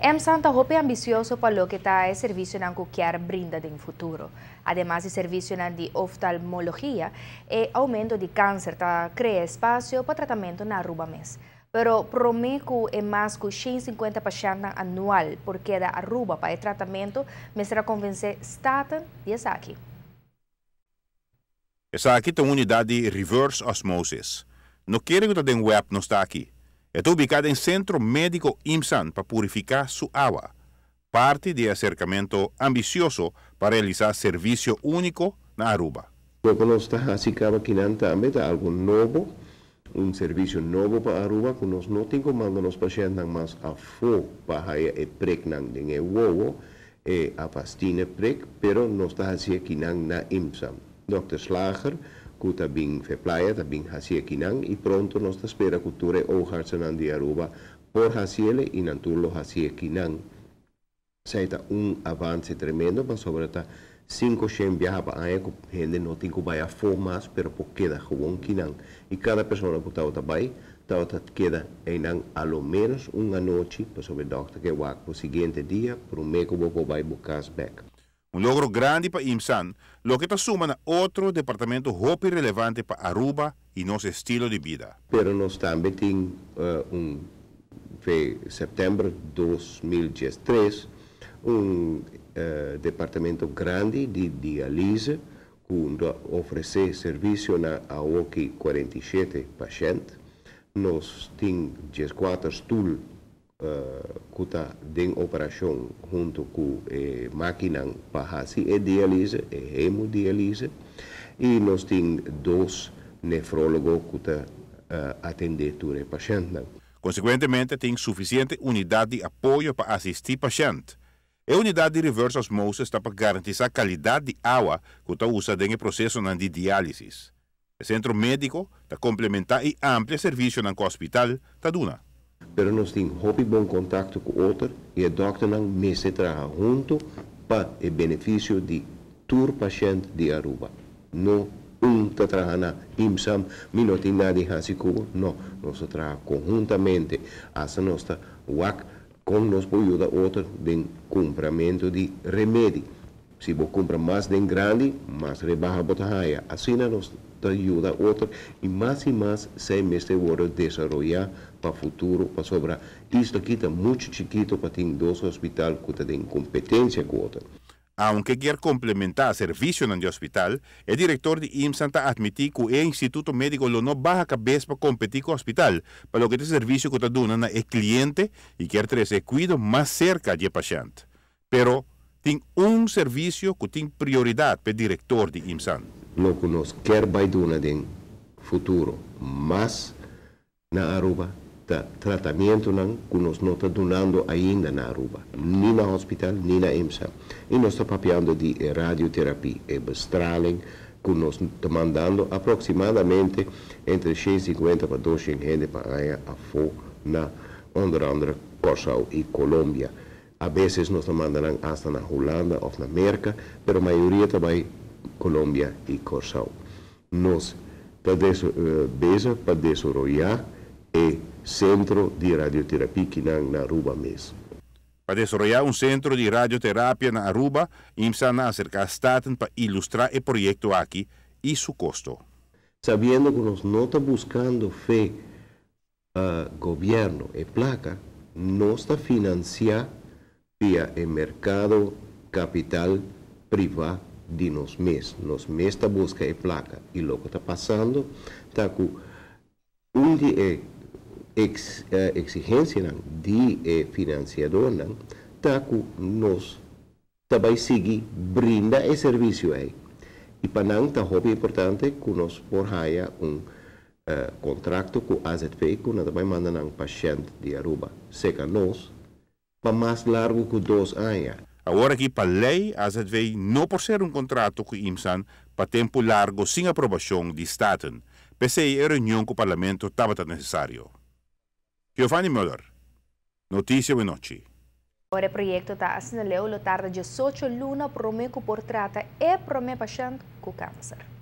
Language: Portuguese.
Em Santa Rope é ambicioso para lo que está el Cuquiar brinda en futuro. Además, el é servicio de oftalmologia e aumento de câncer está cria espaço para tratamento na Aruba mes. Pero prometo é mais que 150% anual porque da Aruba para o tratamento, me será convencer Staten de Esaki. Esaki tem unidade de reverse osmosis. Não quero que o web não está aqui. Está ubicada en Centro Médico IMSAN para purificar su agua, parte de acercamiento ambicioso para realizar servicio único en Aruba. no está así también algo nuevo, un servicio nuevo para Aruba, que nos no tengo mando los pacientes más a fuego para e, e pregnan en el huevo, eh, a pastine preg, pero no está así en IMSAN. Dr. Schlager, ku playa feplaya, tabin hasia kinan y pronto nos espera cultura o harsanan de Aruba por hasiele y nantulo hasia kinan. Saita un avance tremendo, mas sobre esta cinco shen viaja para aí, gente não tem que vai a formas, pero por queda gewoon kinan. E cada pessoa que está bai, está queda enan a lo menos uma noite, para sobre doctor que vai para o seguinte dia, para o meco vai buscar back. Un logro grande para IMSAN, lo que está suma a otro departamento muy relevante para Aruba y nuestro estilo de vida. Pero nos también temos uh, eh, de 2013, un eh, departamento grande de dialisis, que ofrece servicio a 47 pacientes. Nos tiene 14 uh, kuta den operasyon junto ku eh, makinang pahasi e dialize, e hemodialize. E nós temos dois nefrólogos que atendem uh, atender o paciente. Consequentemente, tem suficiente unidade de apoio para assistir o paciente. A unidade de reverse osmose está para garantir a qualidade de água que está usada no processo de diálise. O centro médico está complementar e amplo serviço no hospital da Duna. Pero nós temos hobby bom contato com outro e o doctor não me se traga junto para o benefício de todo paciente de Aruba. Não um está na imsam, mi não tem nada de assim não. Nós trabalhamos conjuntamente, a nossa UAC, como nos ajuda ajudar outro no compramento de remédio. Se você compra mais de grande, mais a botarraia. Assim nós ayuda a otros. y más y más se me este desarrollar para futuro, para sobra. Esto quita mucho chiquito para tener dos hospitales que competencia con otros. Aunque quiere complementar servicio en el hospital, el director de IMSS Santa admitió que el Instituto Médico lo no baja cabeza para competir con el hospital, para lo que este servicio que está dando es cliente y quiere tener cuidado más cerca del paciente. Pero tiene un servicio que tiene prioridad para el director de IMSAN lo que nos futuro más na Aruba ta, tratamiento nan que nos está donando ainda na Aruba ni na hospital ni na IMSA Y nos está papiando de radioterapia e bestraling que nos está mandando aproximadamente entre 150 y 200 para ir a fo na y Colombia a veces nos mandan hasta na Holanda o en América pero mayoría mayoría también, Colombia y Corsao. Nos para desarrollar eh, el Centro de Radioterapia que Aruba Para desarrollar un centro de radioterapia en Aruba, IMSA na ...está para ilustrar el proyecto aquí y su costo. Sabiendo que nos no está buscando fe eh, gobierno y e placa, no está financiada vía el mercado capital privado de nos mesmos. Nos mesmos está busca a placa e logo está passando, está com onde eh, é ex, eh, exigência não, de eh, é financiador, não, está com nós também tá seguir brinda esse serviço aí. E para nós está importante que nós por um uh, contrato com a AZP, que nós também mandamos um paciente de Aruba, seca nós, para mais largo que dois anos. Agora aqui para ley, AZV não por ser um contrato com IMSAN para tempo largo sem aprovação de Staten, pese a reunião com o Parlamento estava tão necessário. Giovanni Müller, Notícia de Noite. o projeto está assinalado tarde de 18 luna para o trata e para o paciente com câncer.